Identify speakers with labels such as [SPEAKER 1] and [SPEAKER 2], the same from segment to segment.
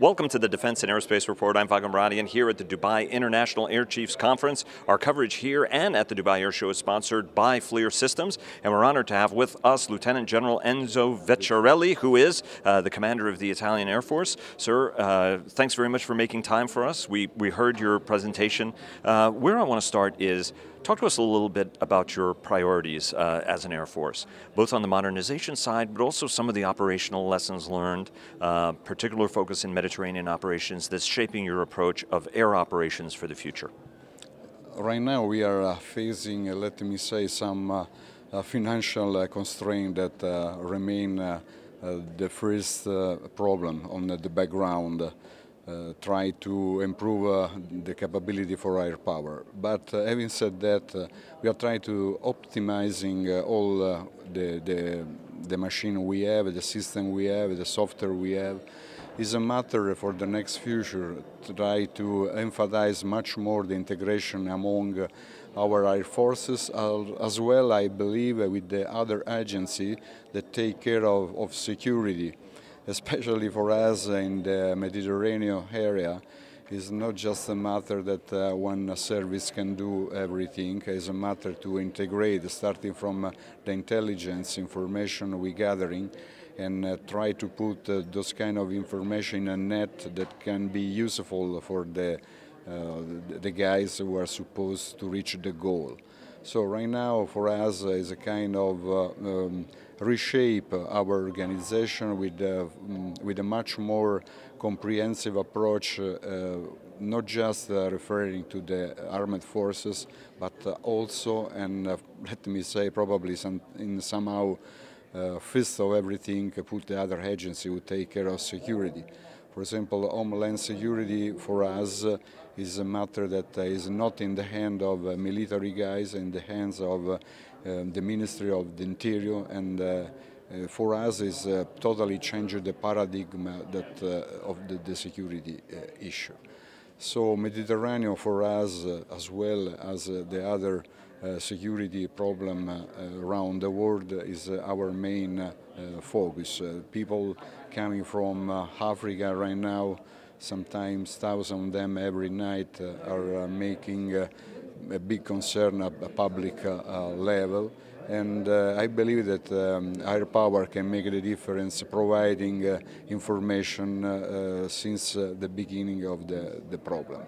[SPEAKER 1] Welcome to the Defense and Aerospace Report. I'm Vagam Radian here at the Dubai International Air Chiefs Conference. Our coverage here and at the Dubai Air Show is sponsored by FLIR Systems, and we're honored to have with us Lieutenant General Enzo Vecciarelli, who is uh, the commander of the Italian Air Force. Sir, uh, thanks very much for making time for us. We, we heard your presentation. Uh, where I want to start is Talk to us a little bit about your priorities uh, as an Air Force, both on the modernization side, but also some of the operational lessons learned, uh, particular focus in Mediterranean operations that's shaping your approach of air operations for the future?
[SPEAKER 2] Right now, we are uh, facing, uh, let me say, some uh, financial constraints that remain the first problem on the background. Uh, try to improve uh, the capability for air power. But uh, having said that, we are trying to optimizing all the, the, the machine we have, the system we have, the software we have, is a matter for the next future to try to emphasize much more the integration among our air forces as well I believe with the other agency that take care of, of security especially for us in the Mediterranean area it's not just a matter that uh, one service can do everything. It's a matter to integrate, starting from uh, the intelligence information we're gathering, and uh, try to put uh, those kind of information in a net that can be useful for the, uh, the guys who are supposed to reach the goal. So right now for us is a kind of uh, um, reshape our organization with, uh, mm, with a much more comprehensive approach, uh, uh not just uh, referring to the armed forces, but uh, also, and let me say probably some, in somehow fifth of everything put the other agency who take care of security. For example, homeland security for us is a matter that uh, is not in the hand of uh, military guys, in the hands of uh, um, the Ministry of the Interior and for us is totally changed the paradigm that, of the, the security issue. So Mediterranean for us, as well as the other uh, security problem uh, around the world is uh, our main focus. people coming from Africa right now sometimes thousands of them every night uh, are uh, making uh, a big concern at a public level. And I believe that um, higher power can make the difference providing information since the beginning of the, the problem.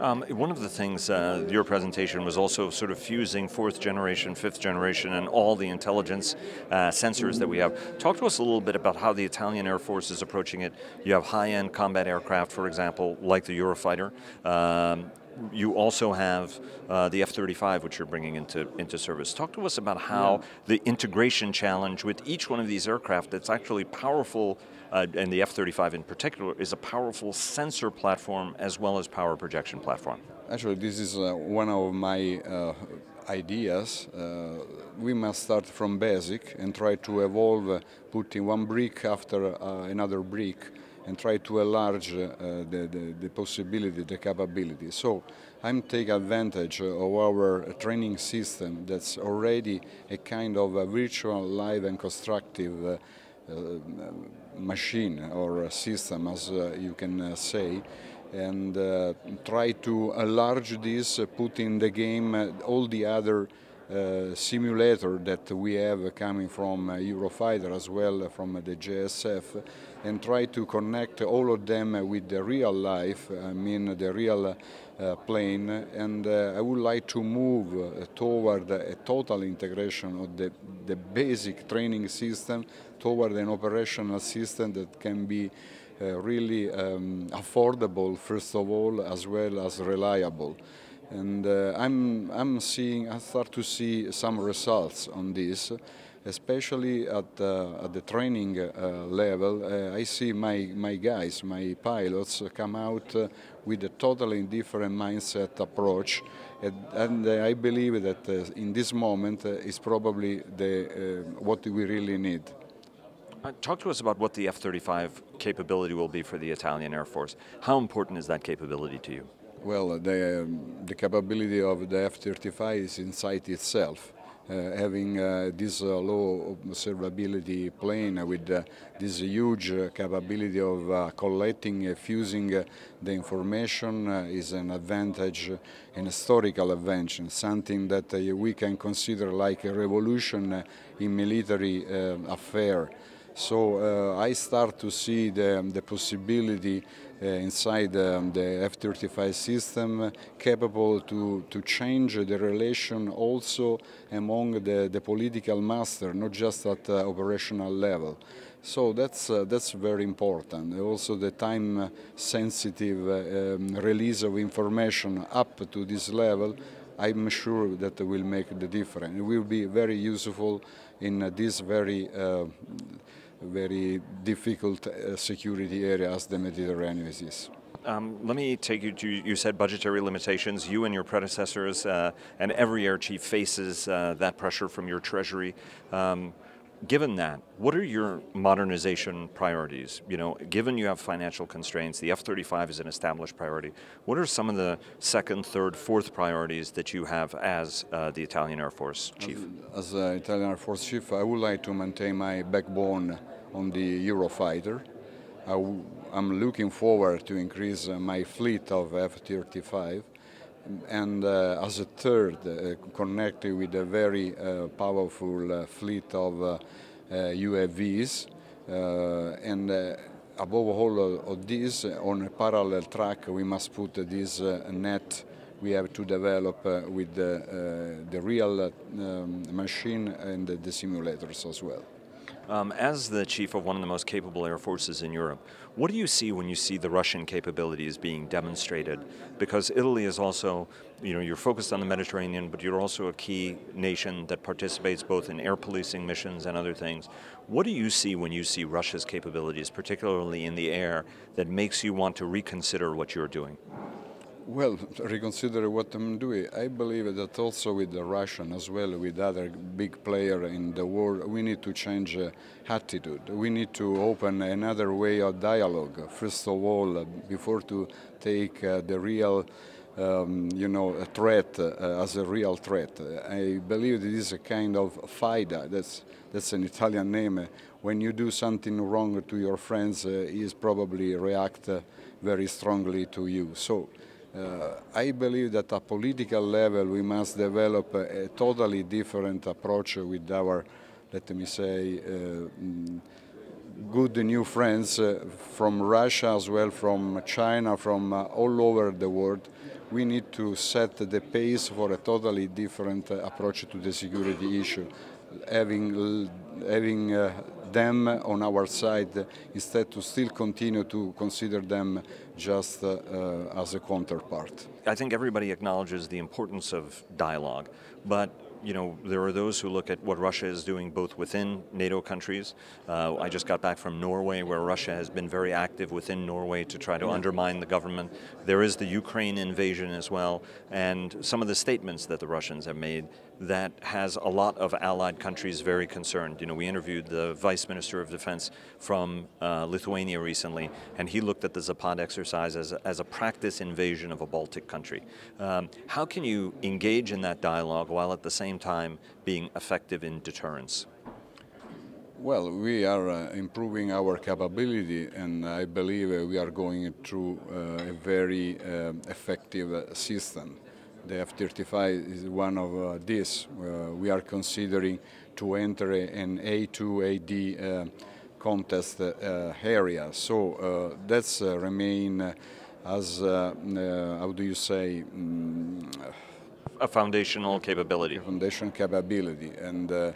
[SPEAKER 1] Um, one of the things, uh, your presentation was also sort of fusing fourth generation, fifth generation, and all the intelligence uh, sensors that we have. Talk to us a little bit about how the Italian Air Force is approaching it. You have high-end combat aircraft, for example, like the Eurofighter. Um, you also have uh, the F-35, which you're bringing into, into service. Talk to us about how yeah. the integration challenge with each one of these aircraft that's actually powerful, uh, and the F-35 in particular, is a powerful sensor platform as well as power projection platform. Actually, this is uh, one of
[SPEAKER 2] my uh, ideas. Uh, we must start from basic and try to evolve, uh, putting one brick after another brick and try to enlarge uh, the, the, the, possibility, the capability. So I'm taking advantage of our training system that's already a kind of a virtual, live and constructive uh, uh, machine or system, as you can say, and uh, try to enlarge this, uh, put in the game uh, all the other uh, simulator that we have coming from Eurofighter as well from the JSF and try to connect all of them with the real life, I mean the real uh, plane, and uh, I would like to move uh, toward a total integration of the, the basic training system toward an operational system that can be uh, really um, affordable, first of all, as well as reliable. And uh, I'm, I'm seeing, I start to see some results on this especially at, uh, at the training uh, level, uh, I see my, my guys, my pilots, come out with a totally different mindset approach. And, and I believe that in this moment is probably the, what we
[SPEAKER 1] really need. Talk to us about what the F-35 capability will be for the Italian Air Force. How important is that capability to you?
[SPEAKER 2] Well, the, um, the capability of the F-35 is inside itself. Uh, having uh, this uh, low observability plane with this huge capability of collecting, fusing the information is an advantage, an historical invention, something that we can consider like a revolution in military affair. So uh, I start to see the, the possibility uh, inside um, the F-35 system capable to, to change the relation also among the, the political master, not just at uh, operational level. So that's, uh, that's very important. Also the time-sensitive uh, um, release of information up to this level I'm sure that will make the difference. It will be very useful in this very uh, very difficult uh, security area as the Mediterranean
[SPEAKER 1] is. Um, let me take you to, you said budgetary limitations. You and your predecessors uh, and every air chief faces uh, that pressure from your treasury. Um, given that, what are your modernization priorities? You know, given you have financial constraints, the F-35 is an established priority. What are some of the second, third, fourth priorities that you have as uh, the Italian Air Force Chief? As, as Italian Air Force Chief, I would like to
[SPEAKER 2] maintain my backbone on the Eurofighter. I w I'm looking forward to increase uh, my fleet of F-35 and uh, as a third uh, connected with a very uh, powerful uh, fleet of UAVs uh, and above all of this on a parallel track we must put this net we have to develop
[SPEAKER 1] with the, the real um, machine and the simulators as well. Um, as the chief of one of the most capable air forces in Europe, what do you see when you see the Russian capabilities being demonstrated? Because Italy is also, you know, you're focused on the Mediterranean, but you're also a key nation that participates both in air policing missions and other things. What do you see when you see Russia's capabilities, particularly in the air, that makes you want to reconsider what you're doing?
[SPEAKER 2] Well, reconsider what I'm doing. I believe that also with the Russian as well, with other big player in the world, we need to change uh, attitude. We need to open another way of dialogue. First of all, uh, before to take uh, the real, um, you know, a threat uh, as a real threat. I believe it is a kind of FIDA. That's that's an Italian name. When you do something wrong to your friends, uh, is probably react uh, very strongly to you. So. Uh, I believe that at a political level we must develop a, a, totally different approach with our, let me say, uh, mm, good new friends uh, from Russia as well, from China, from uh, all over the world. We need to set the pace for a totally different uh, approach to the security issue, having having uh, them on our side instead to still continue to consider them just uh, as a counterpart.
[SPEAKER 1] I think everybody acknowledges the importance of dialogue, but you know, there are those who look at what Russia is doing both within NATO countries. Uh, I just got back from Norway, where Russia has been very active within Norway to try to undermine the government. There is the Ukraine invasion as well, and some of the statements that the Russians have made that has a lot of allied countries very concerned. You know, we interviewed the Vice Minister of Defense from uh, Lithuania recently, and he looked at the Zapad exercise as a, as a practice invasion of a Baltic country. Um, how can you engage in that dialogue while at the same time being effective in deterrence?
[SPEAKER 2] Well, we are uh, improving our capability, and I believe uh, we are going through uh, a very uh, effective uh, system. The F-35 is one of uh, these. Uh, we are considering to enter an A2AD uh, contest uh, area. So uh, that's uh, remain as, how do you say, um, a foundational capability. Foundation capability. And uh,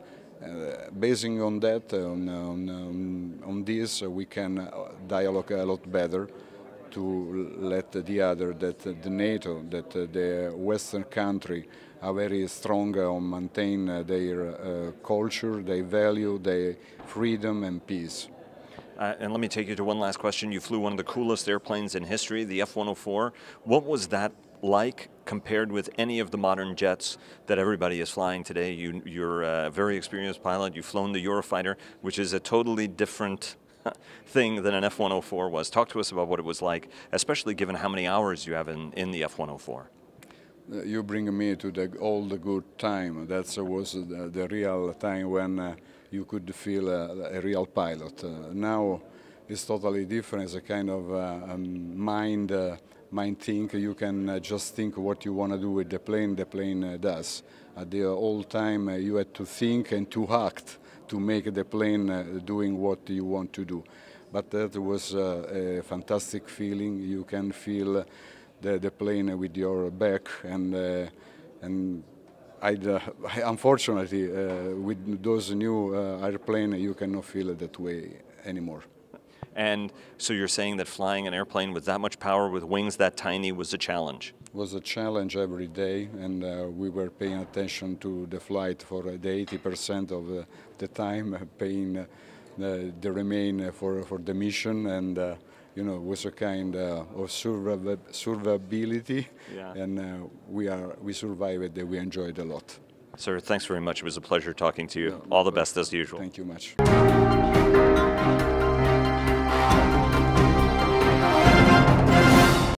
[SPEAKER 2] basing on that, on, on, um, on this, we can dialogue a lot better to let the other that the NATO, that the Western country are very strong on maintain their uh, culture, their value, their
[SPEAKER 1] freedom and peace. Uh, and let me take you to one last question. You flew one of the coolest airplanes in history, the F-104. What was that like compared with any of the modern jets that everybody is flying today? You, are a very experienced pilot. You've flown the Eurofighter, which is a totally different thing than an F-104 was. Talk to us about what it was like, especially given how many hours you have in, in the F-104.
[SPEAKER 2] Uh, you bring me to the old good time. That was the, the, real time when uh, you could feel a, a real pilot. Uh, now it's totally different. It's a kind of uh, um, mind, uh, mind think. You can uh, just think what you want to do with the plane. The plane does. At the old time, you had to think and to act to make the plane uh, doing what you want to do. But that was uh, a fantastic feeling. You can feel uh, the, the plane with your back and and i uh, unfortunately, uh, with those new uh, airplane, you cannot feel it that way anymore.
[SPEAKER 1] And so you're saying that flying an airplane with that much power, with wings that tiny, was a challenge? was a challenge every day, and uh,
[SPEAKER 2] we were paying attention to the flight for uh, the 80% of uh, the time, uh, paying the remain for, for the mission, and you know was a kind of survivability, yeah. and we are we survived
[SPEAKER 1] and we enjoyed a lot. Sir, thanks very much. It was a pleasure talking to you. No, All the best as usual. Thank you much.